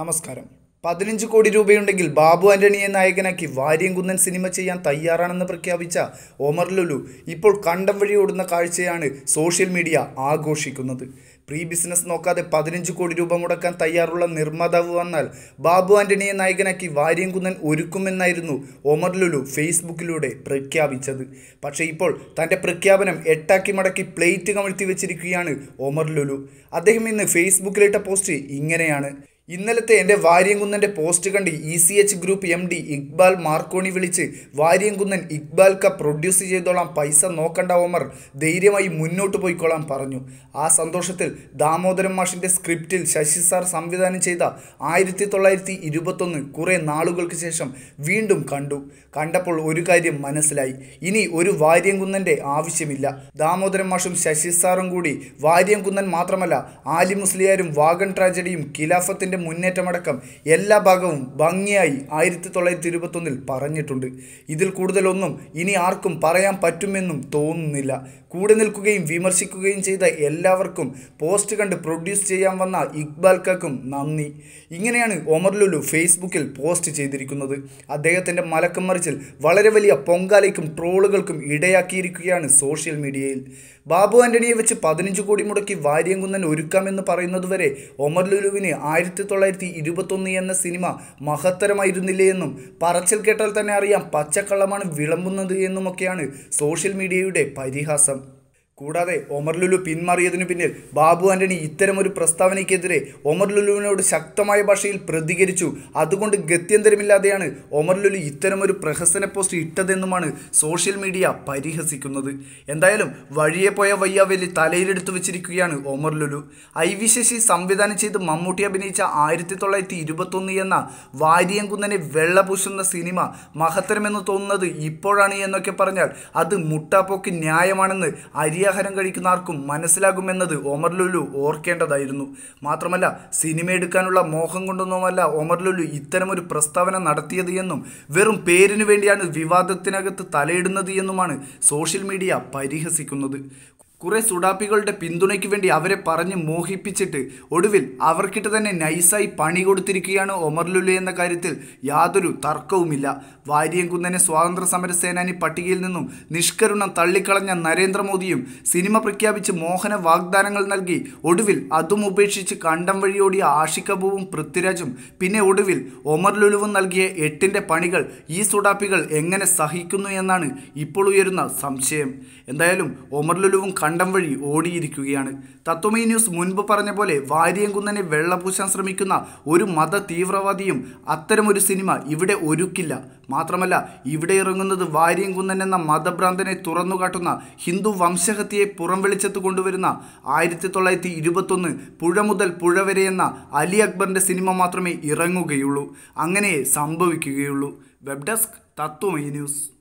നമസ്കാരം പതിനഞ്ച് കോടി രൂപയുണ്ടെങ്കിൽ ബാബു ആന്റണിയെ നായകനാക്കി വാര്യംകുന്നൻ സിനിമ ചെയ്യാൻ തയ്യാറാണെന്ന് പ്രഖ്യാപിച്ച ഒമർ ലുലു ഇപ്പോൾ കണ്ടം വഴി ഓടുന്ന കാഴ്ചയാണ് സോഷ്യൽ മീഡിയ ആഘോഷിക്കുന്നത് പ്രീ ബിസിനസ് നോക്കാതെ പതിനഞ്ച് കോടി രൂപ മുടക്കാൻ തയ്യാറുള്ള നിർമ്മാതാവ് വന്നാൽ ബാബു ആന്റണിയെ നായകനാക്കി വാര്യംകുന്നൻ ഒരുക്കുമെന്നായിരുന്നു ഒമർ ലുലു ഫേസ്ബുക്കിലൂടെ പ്രഖ്യാപിച്ചത് പക്ഷേ ഇപ്പോൾ തൻ്റെ പ്രഖ്യാപനം എട്ടാക്കി മടക്കി പ്ലേറ്റ് കമഴ്ത്തി വെച്ചിരിക്കുകയാണ് ഒമർ ലുലു അദ്ദേഹം ഇന്ന് ഫേസ്ബുക്കിലിട്ട പോസ്റ്റ് ഇങ്ങനെയാണ് ഇന്നലത്തെ എൻ്റെ വാര്യംകുന്നൻ്റെ പോസ്റ്റ് കണ്ട് E C H group M D Iqbal Marconi വിളിച്ച് വാര്യംകുന്നൻ ക പ്രൊഡ്യൂസ് ചെയ്തോളാം പൈസ നോക്കണ്ട ഓമർ ധൈര്യമായി മുന്നോട്ട് പോയിക്കോളാം പറഞ്ഞു ആ സന്തോഷത്തിൽ ദാമോദരൻ മാഷിൻ്റെ സ്ക്രിപ്റ്റിൽ ശശി സാർ സംവിധാനം ചെയ്ത ആയിരത്തി തൊള്ളായിരത്തി ഇരുപത്തൊന്ന് കുറേ നാളുകൾക്ക് ശേഷം വീണ്ടും കണ്ടു കണ്ടപ്പോൾ ഒരു കാര്യം മനസ്സിലായി ഇനി ഒരു വാര്യംകുന്നൻ്റെ ആവശ്യമില്ല ദാമോദരൻ മാഷും ശശി സാറും കൂടി വാര്യംകുന്നൻ മാത്രമല്ല ആലി മുസ്ലിയാരും വാഗൺ ട്രാജഡിയും ഖിലാഫത്തിൻ്റെ അദ്ദേഹത്തിൻ്റെ മുന്നേറ്റമടക്കം എല്ലാ ഭാഗവും ഭംഗിയായി ആയിരത്തി തൊള്ളായിരത്തി ഇരുപത്തൊന്നിൽ പറഞ്ഞിട്ടുണ്ട് ഇതിൽ കൂടുതലൊന്നും ഇനി ആർക്കും പറയാൻ പറ്റുമെന്നും തോന്നുന്നില്ല കൂടെ നിൽക്കുകയും വിമർശിക്കുകയും ചെയ്ത എല്ലാവർക്കും പോസ്റ്റ് കണ്ട് പ്രൊഡ്യൂസ് ചെയ്യാൻ വന്ന ഇക്ബാൽ കക്കും നന്ദി ഇങ്ങനെയാണ് ഒമർ ലുലു ഫേസ്ബുക്കിൽ പോസ്റ്റ് ചെയ്തിരിക്കുന്നത് അദ്ദേഹത്തിൻ്റെ മലക്കം മറിച്ചിൽ വളരെ വലിയ പൊങ്കാലയ്ക്കും ട്രോളുകൾക്കും ഇടയാക്കിയിരിക്കുകയാണ് സോഷ്യൽ മീഡിയയിൽ ബാബു ആൻ്റണിയെ വെച്ച് പതിനഞ്ച് കോടി മുടക്കി കുന്നൻ ഒരുക്കാമെന്ന് പറയുന്നതുവരെ ഒമർ ലുലുവിന് ആയിരത്തി ആയിരത്തി തൊള്ളായിരത്തി ഇരുപത്തൊന്ന് എന്ന സിനിമ മഹത്തരമായിരുന്നില്ലേ എന്നും പറച്ചിൽ കേട്ടാൽ തന്നെ അറിയാം പച്ചക്കള്ളമാണ് വിളമ്പുന്നത് എന്നുമൊക്കെയാണ് സോഷ്യൽ മീഡിയയുടെ പരിഹാസം കൂടാതെ ഒമർ ലുലു പിന്മാറിയതിനു പിന്നിൽ ബാബു ആന്റണി ഇത്തരമൊരു പ്രസ്താവനയ്ക്കെതിരെ ഒമർ ലുലുവിനോട് ശക്തമായ ഭാഷയിൽ പ്രതികരിച്ചു അതുകൊണ്ട് ഗത്യന്തരമില്ലാതെയാണ് ഒമർ ലുലു ഇത്തരമൊരു പ്രഹസന പോസ്റ്റ് ഇട്ടതെന്നുമാണ് സോഷ്യൽ മീഡിയ പരിഹസിക്കുന്നത് എന്തായാലും വഴിയെ പോയ വയ്യാവലി തലയിലെടുത്തു വെച്ചിരിക്കുകയാണ് ഒമർ ലുലു ഐ വി ശശി സംവിധാനം ചെയ്ത് മമ്മൂട്ടി അഭിനയിച്ച ആയിരത്തി തൊള്ളായിരത്തി ഇരുപത്തൊന്ന് എന്ന വാരിയംകുന്നനെ വെള്ളപൂശുന്ന സിനിമ മഹത്തരമെന്ന് തോന്നുന്നത് ഇപ്പോഴാണ് എന്നൊക്കെ പറഞ്ഞാൽ അത് മുട്ടാപ്പോക്ക് ന്യായമാണെന്ന് അരിയ അരിയാഹാരം കഴിക്കുന്ന ആർക്കും മനസ്സിലാകുമെന്നത് ഒമർ ലുലു ഓർക്കേണ്ടതായിരുന്നു മാത്രമല്ല സിനിമ എടുക്കാനുള്ള മോഹം കൊണ്ടൊന്നുമല്ല ഒമർ ലുലു ഇത്തരമൊരു പ്രസ്താവന നടത്തിയത് എന്നും വെറും പേരിനു വേണ്ടിയാണ് വിവാദത്തിനകത്ത് തലയിടുന്നത് എന്നുമാണ് സോഷ്യൽ മീഡിയ പരിഹസിക്കുന്നത് കുറെ സുഡാപ്പികളുടെ പിന്തുണയ്ക്ക് വേണ്ടി അവരെ പറഞ്ഞ് മോഹിപ്പിച്ചിട്ട് ഒടുവിൽ അവർക്കിട്ട് തന്നെ നൈസായി പണി കൊടുത്തിരിക്കുകയാണ് ഒമർ എന്ന കാര്യത്തിൽ യാതൊരു തർക്കവുമില്ല വാരിയംകുന്നനെ സ്വാതന്ത്ര്യ സമര സേനാനി പട്ടികയിൽ നിന്നും നിഷ്കരുണം തള്ളിക്കളഞ്ഞ നരേന്ദ്രമോദിയും സിനിമ പ്രഖ്യാപിച്ച് മോഹന വാഗ്ദാനങ്ങൾ നൽകി ഒടുവിൽ അതും ഉപേക്ഷിച്ച് കണ്ടം വഴിയോടിയ ആഷിക്കബുവും പൃഥ്വിരാജും പിന്നെ ഒടുവിൽ ഒമർ ലുലുവും നൽകിയ എട്ടിൻ്റെ പണികൾ ഈ സുഡാപ്പികൾ എങ്ങനെ സഹിക്കുന്നു എന്നാണ് ഇപ്പോൾ ഉയരുന്ന സംശയം എന്തായാലും ഒമർ ലുലുവും കണ്ട കണ്ടം വഴി ഓടിയിരിക്കുകയാണ് തത്വമേ ന്യൂസ് മുൻപ് പറഞ്ഞ പോലെ വാര്യംകുന്നനെ വെള്ളപൂശാൻ ശ്രമിക്കുന്ന ഒരു മത തീവ്രവാദിയും അത്തരമൊരു സിനിമ ഇവിടെ ഒരുക്കില്ല മാത്രമല്ല ഇവിടെ ഇറങ്ങുന്നത് വാര്യംകുന്നൻ എന്ന മതഭ്രാന്തനെ തുറന്നുകാട്ടുന്ന ഹിന്ദു വംശഹത്യയെ പുറം വെളിച്ചത്ത് കൊണ്ടുവരുന്ന ആയിരത്തി തൊള്ളായിരത്തി ഇരുപത്തൊന്ന് പുഴ മുതൽ പുഴ വരെ എന്ന അലി അക്ബറിൻ്റെ സിനിമ മാത്രമേ ഇറങ്ങുകയുള്ളൂ അങ്ങനെ സംഭവിക്കുകയുള്ളൂ വെബ് ഡെസ്ക് തത്വമൈ ന്യൂസ്